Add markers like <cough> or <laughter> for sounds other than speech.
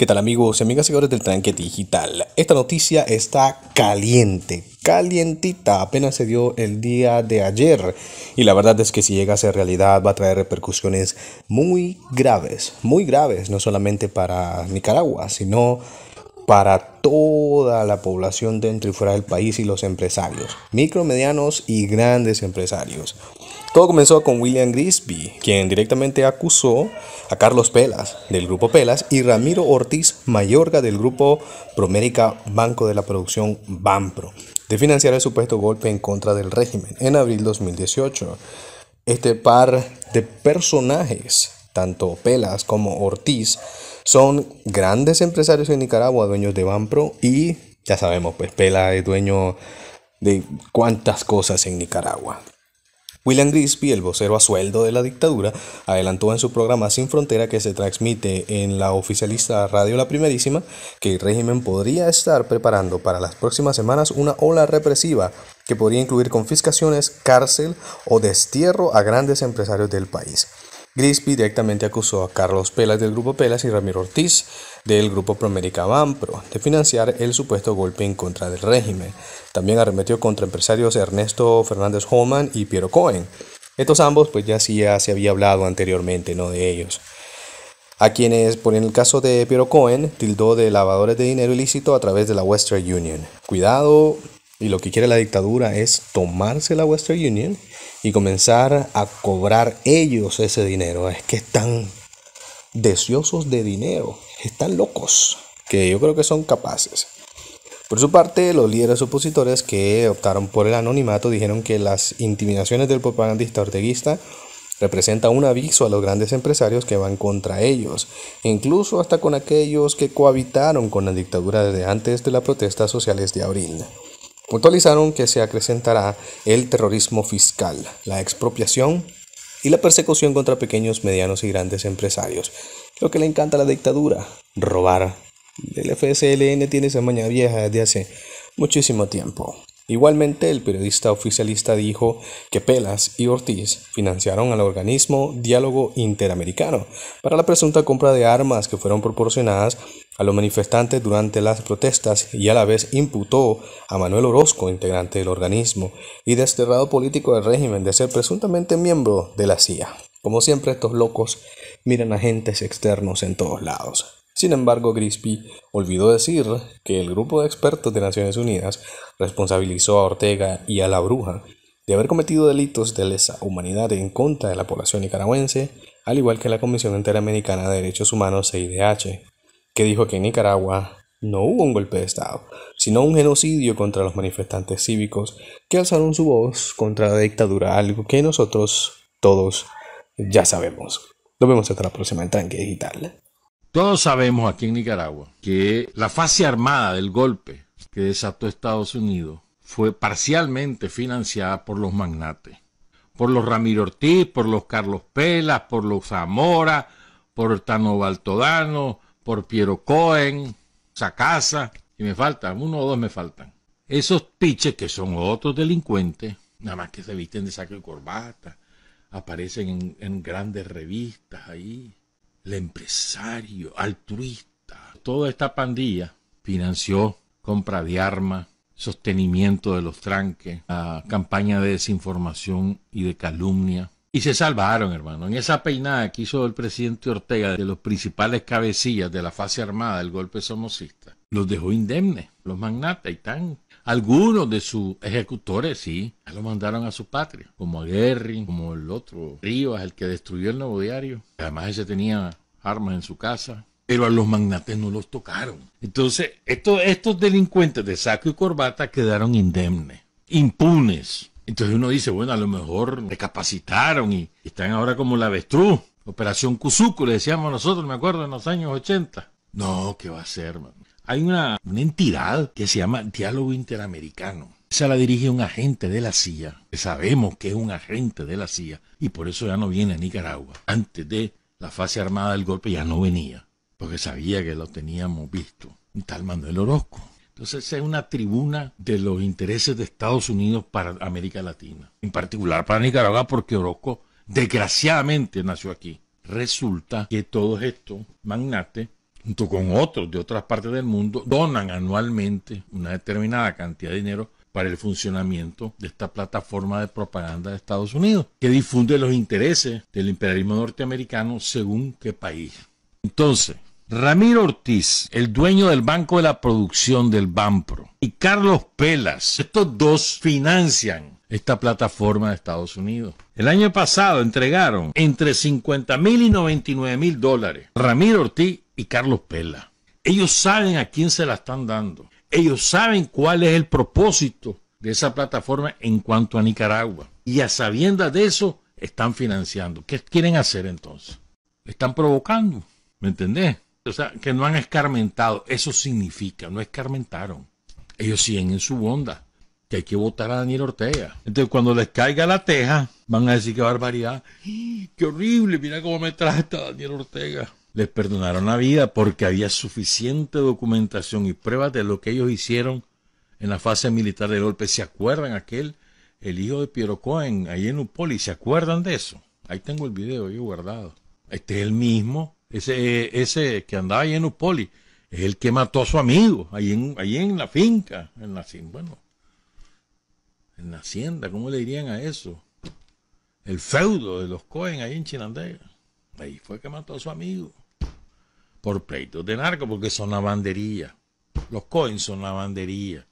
¿Qué tal amigos y amigas seguidores del Tranque Digital? Esta noticia está caliente, calientita, apenas se dio el día de ayer y la verdad es que si llega a ser realidad va a traer repercusiones muy graves, muy graves, no solamente para Nicaragua, sino para toda la población dentro y fuera del país y los empresarios, micro, medianos y grandes empresarios. Todo comenzó con William Grisby, quien directamente acusó a Carlos Pelas del grupo Pelas y Ramiro Ortiz Mayorga del grupo Promérica Banco de la Producción Banpro de financiar el supuesto golpe en contra del régimen en abril 2018. Este par de personajes, tanto Pelas como Ortiz, son grandes empresarios en Nicaragua, dueños de Banpro y ya sabemos, pues Pela es dueño de cuántas cosas en Nicaragua. William Grisby, el vocero a sueldo de la dictadura, adelantó en su programa Sin Frontera que se transmite en la oficialista Radio La Primerísima que el régimen podría estar preparando para las próximas semanas una ola represiva que podría incluir confiscaciones, cárcel o destierro a grandes empresarios del país. Grisby directamente acusó a Carlos Pelas del Grupo Pelas y Ramiro Ortiz del Grupo Promérica Banpro de financiar el supuesto golpe en contra del régimen. También arremetió contra empresarios Ernesto Fernández Homan y Piero Cohen. Estos ambos pues ya, sí, ya se había hablado anteriormente ¿no? de ellos. A quienes, por en el caso de Piero Cohen, tildó de lavadores de dinero ilícito a través de la Western Union. Cuidado, y lo que quiere la dictadura es tomarse la Western Union y comenzar a cobrar ellos ese dinero. Es que están deseosos de dinero, están locos, que yo creo que son capaces. Por su parte, los líderes opositores que optaron por el anonimato dijeron que las intimidaciones del propagandista orteguista representa un aviso a los grandes empresarios que van contra ellos, incluso hasta con aquellos que cohabitaron con la dictadura desde antes de las protestas sociales de abril. Puntualizaron que se acrecentará el terrorismo fiscal, la expropiación y la persecución contra pequeños, medianos y grandes empresarios. Lo que le encanta a la dictadura, robar. El FSLN tiene esa maña vieja desde hace muchísimo tiempo. Igualmente, el periodista oficialista dijo que Pelas y Ortiz financiaron al organismo Diálogo Interamericano para la presunta compra de armas que fueron proporcionadas a los manifestantes durante las protestas y a la vez imputó a Manuel Orozco, integrante del organismo y desterrado político del régimen, de ser presuntamente miembro de la CIA. Como siempre, estos locos miran agentes externos en todos lados. Sin embargo, Grisby olvidó decir que el grupo de expertos de Naciones Unidas responsabilizó a Ortega y a la bruja de haber cometido delitos de lesa humanidad en contra de la población nicaragüense, al igual que la Comisión Interamericana de Derechos Humanos, CIDH, dijo que en Nicaragua no hubo un golpe de Estado, sino un genocidio contra los manifestantes cívicos que alzaron su voz contra la dictadura, algo que nosotros todos ya sabemos. Nos vemos hasta la próxima en Tranque Digital. Todos sabemos aquí en Nicaragua que la fase armada del golpe que desató Estados Unidos fue parcialmente financiada por los magnates, por los Ramiro Ortiz, por los Carlos Pelas, por los Zamora, por Tano Baltodano, por Piero Cohen, Sacasa, y me faltan, uno o dos me faltan. Esos piches que son otros delincuentes, nada más que se visten de saco y corbata, aparecen en, grandes revistas ahí. El empresario, altruista, toda esta pandilla financió compra de armas, sostenimiento de los tranques, la campaña de desinformación y de calumnia, y se salvaron, hermano. En esa peinada que hizo el presidente Ortega de los principales cabecillas de la fase armada del golpe somocista, los dejó indemnes, los magnates y tan. Algunos de sus ejecutores, sí, los mandaron a su patria, como a como el otro Rivas, el que destruyó el nuevo diario. Además, ese tenía armas en su casa pero a los magnates no los tocaron. Entonces, estos, estos delincuentes de saco y corbata quedaron indemnes, impunes. Entonces uno dice, bueno, a lo mejor capacitaron y están ahora como la avestruz. Operación Cuzuco, le decíamos nosotros, me acuerdo, en los años 80. No, ¿qué va a ser, man? Hay una, entidad que se llama Diálogo Interamericano. Esa la dirige un agente de la CIA. Sabemos que es un agente de la CIA y por eso ya no viene a Nicaragua. Antes de la fase armada del golpe ya no venía, porque sabía que lo teníamos visto. Un tal Manuel Orozco. Entonces es una tribuna de los intereses de Estados Unidos para América Latina, en particular para Nicaragua, porque Orozco desgraciadamente nació aquí. Resulta que todos estos magnates, junto con otros de otras partes del mundo, donan anualmente una determinada cantidad de dinero para el funcionamiento de esta plataforma de propaganda de Estados Unidos, que difunde los intereses del imperialismo norteamericano según qué país. Entonces, Ramiro Ortiz, el dueño del Banco de la Producción del Banpro, y Carlos Pelas, estos dos financian esta plataforma de Estados Unidos. El año pasado entregaron entre 50 mil y 99 mil dólares Ramiro Ortiz y Carlos Pelas. Ellos saben a quién se la están dando. Ellos saben cuál es el propósito de esa plataforma en cuanto a Nicaragua. Y a sabiendas de eso, están financiando. ¿Qué quieren hacer entonces? Están provocando. ¿Me entendés? o sea, que no han escarmentado. Eso significa, no escarmentaron. Ellos siguen en su onda, que hay que votar a Daniel Ortega. Entonces, cuando les caiga la teja, van a decir que barbaridad. <gasps> ¡Qué horrible! Mira cómo me trata Daniel Ortega. Les perdonaron la vida porque había suficiente documentación y pruebas de lo que ellos hicieron en la fase militar del golpe. ¿Se acuerdan aquel, el hijo de Piero Cohen, ahí en Upoli? ¿Se acuerdan de eso? Ahí tengo el video yo guardado. Este es el mismo ese, ese que andaba ahí en Upoli, es el que mató a su amigo, ahí en, en la finca, en la, bueno, en la hacienda, ¿cómo le dirían a eso? El feudo de los Cohen ahí en Chinandega. Ahí fue que mató a su amigo. Por pleitos de narco, porque son la bandería. Los Cohen son la bandería.